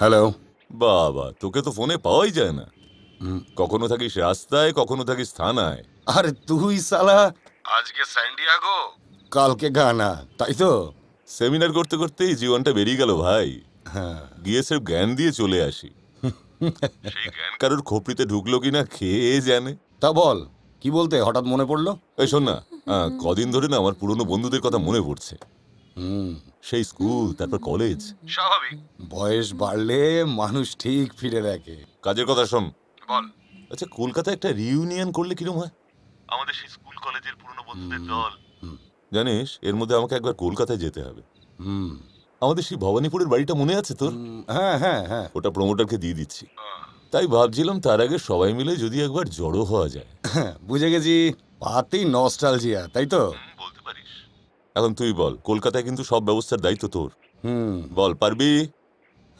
hello বাবা তোকে তো ফোনে পাওয়াই যায় না কখনো থাকিস রাস্তায় কখনো থাকিস থানায় আরে তুই সালা আজকে স্যান্ডিয়াগো কালকে গানা তাই তো সেমিনার করতে করতেই জীবনটা বেরিয়ে গেল ভাই হ্যাঁ গিয়ে সব জ্ঞান দিয়ে চলে আসি সেই জ্ঞান কারোর খোপড়িতে ঢুকলো কিনা খেয়ে জানে তা বল কি বলতে হঠাৎ মনে পড়লো এই শোন না কদিন ধরে না আমার পুরনো বন্ধুদের কথা মনে পড়ছে হুম সেই স্কুল তারপর কলেজ স্বাভাবিক বয়স বাড়লে মানুষ ঠিক ফিরে দেখে কাজের কথা শোন বল আচ্ছা কলকাতায় একটা রিউনিয়ন করলে কিরম হয় আমাদের সেই স্কুল কলেজের পুরনো বন্ধুদের দল জানিস এর মধ্যে আমাকে একবার কলকাতায় যেতে হবে হুম আমাদের সেই ভবানীপুরের বাড়িটা মনে আছে তোর হ্যাঁ হ্যাঁ হ্যাঁ ওটা প্রমোটারকে দিয়ে দিচ্ছি তাই ভাবছিলাম তার আগে সবাই মিলে যদি একবার জড়ো হওয়া যায় হ্যাঁ, বুঝে গেছি পাতি নস্টালজিয়া তাই তো এখন তুই বল কলকাতায় কিন্তু সব ব্যবস্থার দায়িত্ব তোর হুম বল পারবি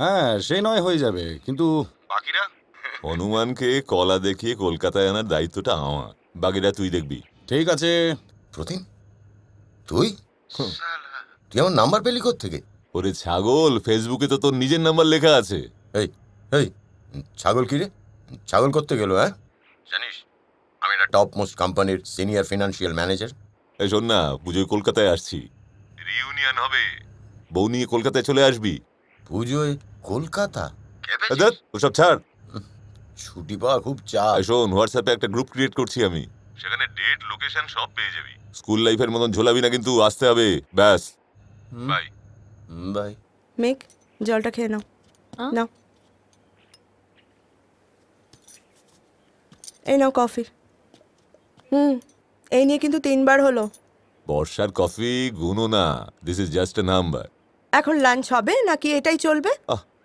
হ্যাঁ সে নয় হয়ে যাবে কিন্তু বাকিরা হনুমানকে কলা দেখিয়ে কলকাতায় আনার দায়িত্বটা আমার বাকিরা তুই দেখবি ঠিক আছে প্রতিম তুই তুই আমার নাম্বার পেলি থেকে ওরে ছাগল ফেসবুকে তো তোর নিজের নাম্বার লেখা আছে এই এই ছাগল কি রে ছাগল করতে গেল হ্যাঁ জানিস আমি একটা টপ মোস্ট কোম্পানির সিনিয়র ফিনান্সিয়াল ম্যানেজার এই শোন না পুজোয় কলকাতায় আসছি রিউনিয়ন হবে বউ নিয়ে কলকাতায় চলে আসবি পুজোয় কলকাতা ওসব ছাড় ছুটি পাওয়া খুব চা শোন হোয়াটসঅ্যাপে একটা গ্রুপ ক্রিয়েট করছি আমি সেখানে ডেট লোকেশন সব পেয়ে যাবি স্কুল লাইফের মতন ঝোলাবি না কিন্তু আসতে হবে ব্যাস বাই হুম, ভাই জলটা খেয়ে নাও নাও এই নাও কফি হুম এই নিয়ে কিন্তু তিনবার হলো বর্ষার কফি গুনো না this is just a number এখন লাঞ্চ হবে নাকি এটাই চলবে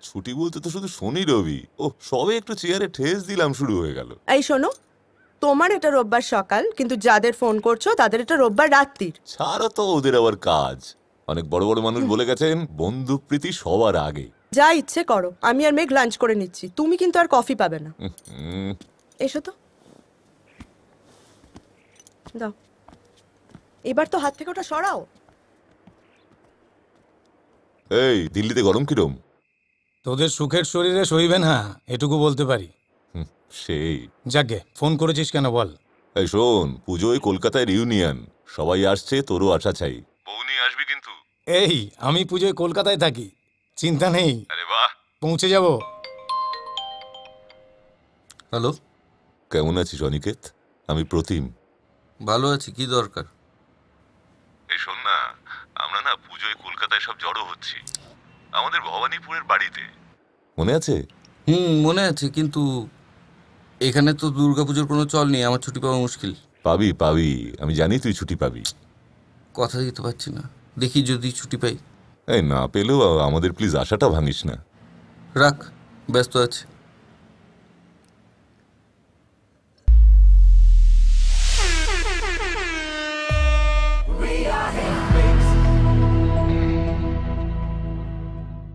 ছুটি বলতে তো শুধু শনি রবি ও সবে একটু চেয়ারে ঠেস দিলাম শুরু হয়ে গেল এই শোনো তোমার এটা রোববার সকাল কিন্তু যাদের ফোন করছো তাদের এটা রোববার রাত্রির ছাড়া তো ওদের আবার কাজ অনেক বড় বড় মানুষ বলে গেছেন বন্ধু প্রীতি সবার আগে যা ইচ্ছে করো আমি আর মেঘ লাঞ্চ করে নিচ্ছি তুমি কিন্তু আর কফি পাবে না এসো তো দাও এবার তো হাত থেকে ওটা সরাও এই দিল্লিতে গরম কিরম তোদের সুখের শরীরে সইবে না হ্যাঁ, এটুকু বলতে পারি সেই যাকে ফোন করেছিস কেন বল এই শোন পুজোয় কলকাতায় ইউনিয়ন সবাই আসছে তোরও আশা চাই বৌনি আসবি কিন্তু এই আমি পুজোয় কলকাতায় থাকি চিন্তা নেই আরে বাহ পৌঁছে যাব হ্যালো কেমন আছিস অনিকেত আমি প্রতিম ভালো আছি কি দরকার এই শোন না আমরা না পুজোয় কলকাতায় সব জড়ো হচ্ছি আমাদের ভবানীপুরের বাড়িতে মনে আছে হুম মনে আছে কিন্তু এখানে তো দুর্গাপুজোর কোনো চল নেই আমার ছুটি পাওয়া মুশকিল পাবি পাবি আমি জানি তুই ছুটি পাবি কথা দিতে পারছি না দেখি যদি ছুটি পাই এই না পেলেও আমাদের প্লিজ আশাটা ভাঙিস না রাখ ব্যস্ত আছে